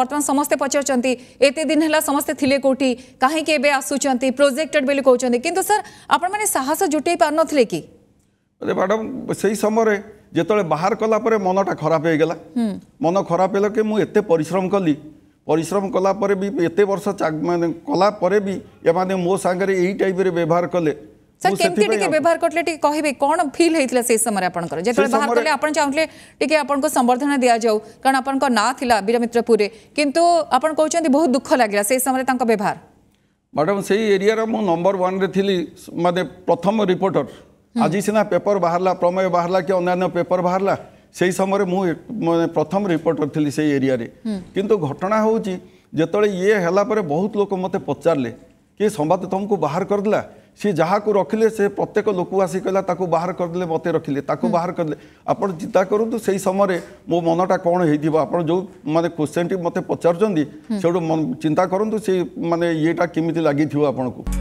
বর্তমান সমস্তে পচারুচ্ছেন এতে দিন হল সমস্তে লে কোটি কী এবে আসুচার প্রোজেক্টেড বলে কৌন কিন্তু স্যার আপনার সাহস জুটাই পারে কি ম্যাডাম সেই সময় যেতবে বাহার কলাপরে মনটা খারাপ হয়ে গেল মন খারাপ হল কি মু এত পরিশ্রম কলি পরিশ্রম কলাপরে বি এত বর্ষ মানে কলাপরে বি এমানে মো সাগরে এই টাইপের ব্যবহার কলে ସାର୍ କେମିତି ଟିକେ ବ୍ୟବହାର କରିଥିଲେ ଟିକେ କହିବେ କ'ଣ ଫିଲ୍ ହେଇଥିଲା ସେଇ ସମୟରେ ଆପଣଙ୍କର ଯେତେବେଳେ ବାହାର କଲେ ଆପଣ ଚାହୁଁଥିଲେ ଟିକେ ଆପଣଙ୍କୁ ସମ୍ବର୍ଦ୍ଧନା ଦିଆଯାଉ କାରଣ ଆପଣଙ୍କ ନାଁ ଥିଲା ବୀରମିତ୍ରପୁରରେ କିନ୍ତୁ ଆପଣ କହୁଛନ୍ତି ବହୁତ ଦୁଃଖ ଲାଗିଲା ସେଇ ସମୟରେ ତାଙ୍କ ବ୍ୟବହାର ମ୍ୟାଡ଼ାମ୍ ସେଇ ଏରିଆର ମୁଁ ନମ୍ବର ୱାନ୍ରେ ଥିଲି ମାନେ ପ୍ରଥମ ରିପୋର୍ଟର ଆଜି ସିନା ପେପର ବାହାରିଲା ପ୍ରମେୟ ବାହାରିଲା କି ଅନ୍ୟାନ୍ୟ ପେପର ବାହାରିଲା ସେଇ ସମୟରେ ମୁଁ ପ୍ରଥମ ରିପୋର୍ଟର ଥିଲି ସେଇ ଏରିଆରେ କିନ୍ତୁ ଘଟଣା ହେଉଛି ଯେତେବେଳେ ଇଏ ହେଲା ପରେ ବହୁତ ଲୋକ ମୋତେ ପଚାରିଲେ କି ସମ୍ବାଦ ତୁମକୁ ବାହାର କରିଦେଲା ସିଏ ଯାହାକୁ ରଖିଲେ ସେ ପ୍ରତ୍ୟେକ ଲୋକ ଆସି କହିଲା ତାକୁ ବାହାର କରିଦେଲେ ମୋତେ ରଖିଲେ ତାକୁ ବାହାର କରିଦେଲେ ଆପଣ ଚିନ୍ତା କରନ୍ତୁ ସେଇ ସମୟରେ ମୋ ମନଟା କ'ଣ ହେଇଥିବ ଆପଣ ଯେଉଁ ମାନେ କ୍ୱେଶ୍ଚନ୍ଟି ମୋତେ ପଚାରୁଛନ୍ତି ସେଇଠୁ ଚିନ୍ତା କରନ୍ତୁ ସେ ମାନେ ଇଏଟା କେମିତି ଲାଗିଥିବ ଆପଣଙ୍କୁ